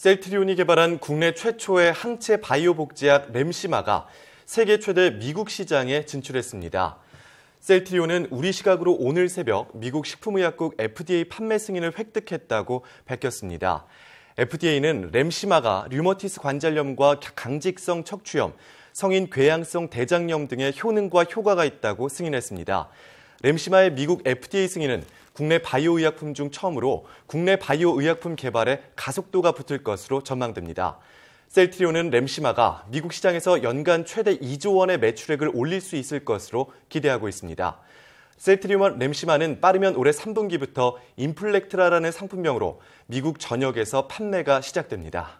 셀트리온이 개발한 국내 최초의 항체 바이오 복제약 램시마가 세계 최대 미국 시장에 진출했습니다. 셀트리온은 우리 시각으로 오늘 새벽 미국 식품의약국 FDA 판매 승인을 획득했다고 밝혔습니다. FDA는 램시마가 류머티스 관절염과 강직성 척추염, 성인 궤양성 대장염 등의 효능과 효과가 있다고 승인했습니다. 램시마의 미국 FDA 승인은 국내 바이오 의약품 중 처음으로 국내 바이오 의약품 개발에 가속도가 붙을 것으로 전망됩니다. 셀트리온은 램시마가 미국 시장에서 연간 최대 2조 원의 매출액을 올릴 수 있을 것으로 기대하고 있습니다. 셀트리온 램시마는 빠르면 올해 3분기부터 인플렉트라라는 상품명으로 미국 전역에서 판매가 시작됩니다.